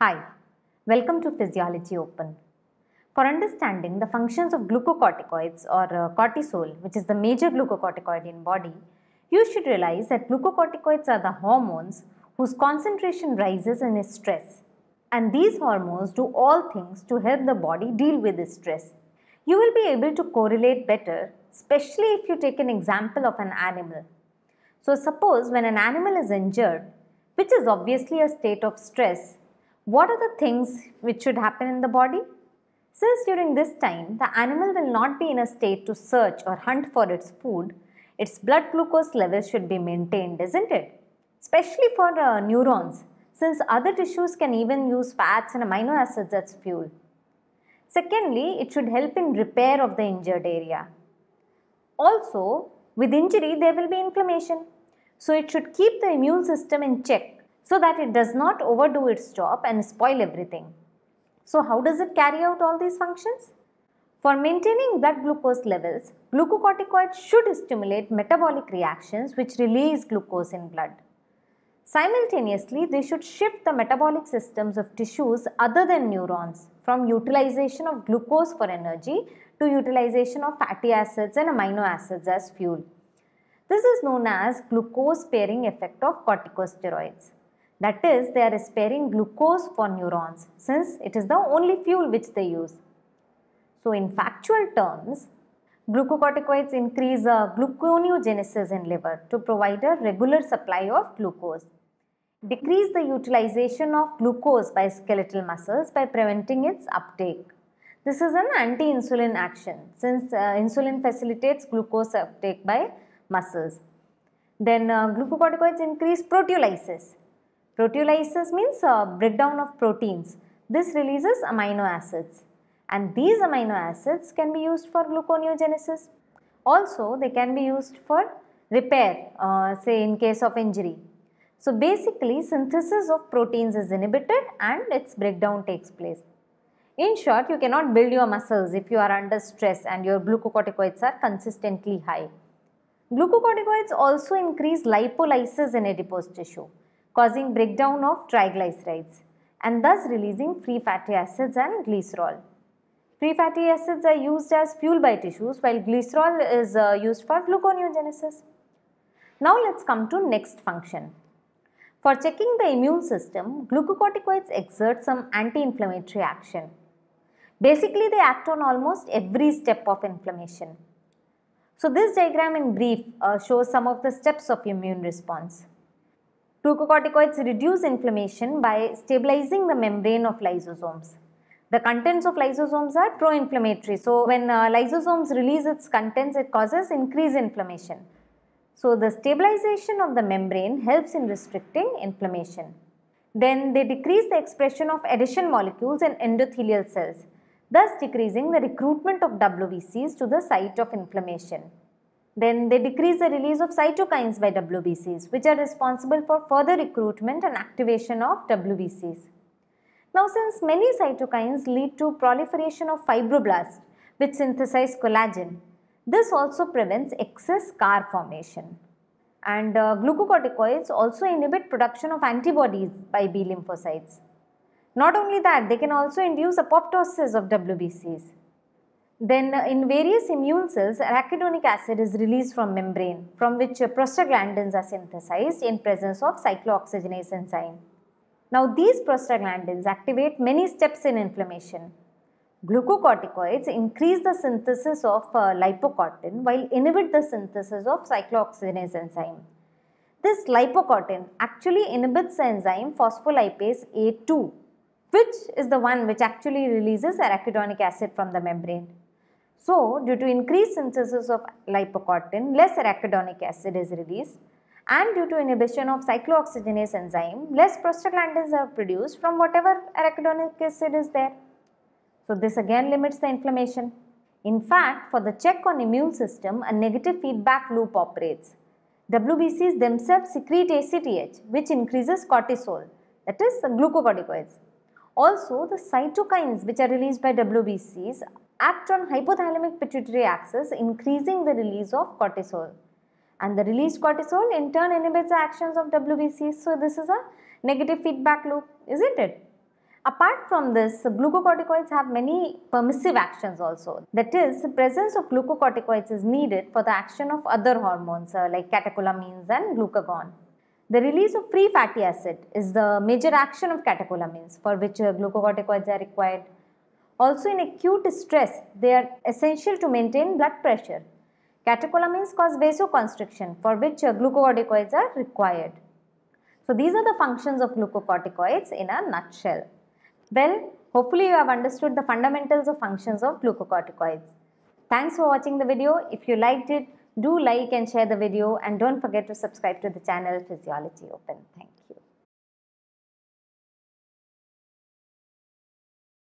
Hi, welcome to Physiology Open. For understanding the functions of glucocorticoids or uh, cortisol, which is the major glucocorticoid in body, you should realize that glucocorticoids are the hormones whose concentration rises in stress. And these hormones do all things to help the body deal with stress. You will be able to correlate better, especially if you take an example of an animal. So suppose when an animal is injured, which is obviously a state of stress, what are the things which should happen in the body? Since during this time, the animal will not be in a state to search or hunt for its food, its blood glucose levels should be maintained, isn't it? Especially for uh, neurons, since other tissues can even use fats and amino acids as fuel. Secondly, it should help in repair of the injured area. Also, with injury, there will be inflammation. So, it should keep the immune system in check so that it does not overdo its job and spoil everything. So how does it carry out all these functions? For maintaining blood glucose levels, glucocorticoids should stimulate metabolic reactions which release glucose in blood. Simultaneously, they should shift the metabolic systems of tissues other than neurons from utilization of glucose for energy to utilization of fatty acids and amino acids as fuel. This is known as glucose pairing effect of corticosteroids. That is, they are sparing glucose for neurons since it is the only fuel which they use. So in factual terms, glucocorticoids increase uh, gluconeogenesis in liver to provide a regular supply of glucose. Decrease the utilization of glucose by skeletal muscles by preventing its uptake. This is an anti-insulin action since uh, insulin facilitates glucose uptake by muscles. Then uh, glucocorticoids increase proteolysis Proteolysis means uh, breakdown of proteins. This releases amino acids and these amino acids can be used for gluconeogenesis. Also they can be used for repair uh, say in case of injury. So basically synthesis of proteins is inhibited and its breakdown takes place. In short, you cannot build your muscles if you are under stress and your glucocorticoids are consistently high. Glucocorticoids also increase lipolysis in adipose tissue causing breakdown of triglycerides and thus releasing free fatty acids and glycerol. Free fatty acids are used as fuel by tissues while glycerol is uh, used for gluconeogenesis. Now let's come to next function. For checking the immune system, glucocorticoids exert some anti-inflammatory action. Basically, they act on almost every step of inflammation. So this diagram in brief uh, shows some of the steps of immune response. Glucocorticoids reduce inflammation by stabilizing the membrane of lysosomes. The contents of lysosomes are pro-inflammatory. So when uh, lysosomes release its contents, it causes increased inflammation. So the stabilization of the membrane helps in restricting inflammation. Then they decrease the expression of adhesion molecules in endothelial cells, thus decreasing the recruitment of WBCs to the site of inflammation. Then they decrease the release of cytokines by WBCs which are responsible for further recruitment and activation of WBCs. Now since many cytokines lead to proliferation of fibroblasts which synthesize collagen, this also prevents excess scar formation. And uh, glucocorticoids also inhibit production of antibodies by B lymphocytes. Not only that, they can also induce apoptosis of WBCs. Then uh, in various immune cells, arachidonic acid is released from membrane from which uh, prostaglandins are synthesized in presence of cyclooxygenase enzyme. Now these prostaglandins activate many steps in inflammation. Glucocorticoids increase the synthesis of uh, lipocortin while inhibit the synthesis of cyclooxygenase enzyme. This lipocortin actually inhibits the enzyme phospholipase A2 which is the one which actually releases arachidonic acid from the membrane. So, due to increased synthesis of lipocortin, less arachidonic acid is released and due to inhibition of cyclooxygenase enzyme, less prostaglandins are produced from whatever arachidonic acid is there. So, this again limits the inflammation. In fact, for the check on immune system, a negative feedback loop operates. WBCs themselves secrete ACTH which increases cortisol that is glucocorticoids. Also, the cytokines which are released by WBCs act on hypothalamic pituitary axis increasing the release of cortisol. And the released cortisol in turn inhibits the actions of WBC. So this is a negative feedback loop, isn't it? Apart from this, glucocorticoids have many permissive actions also. That is, the presence of glucocorticoids is needed for the action of other hormones uh, like catecholamines and glucagon. The release of free fatty acid is the major action of catecholamines for which uh, glucocorticoids are required. Also in acute stress, they are essential to maintain blood pressure. Catecholamines cause vasoconstriction for which uh, glucocorticoids are required. So these are the functions of glucocorticoids in a nutshell. Well, hopefully you have understood the fundamentals of functions of glucocorticoids. Thanks for watching the video. If you liked it, do like and share the video and don't forget to subscribe to the channel Physiology Open.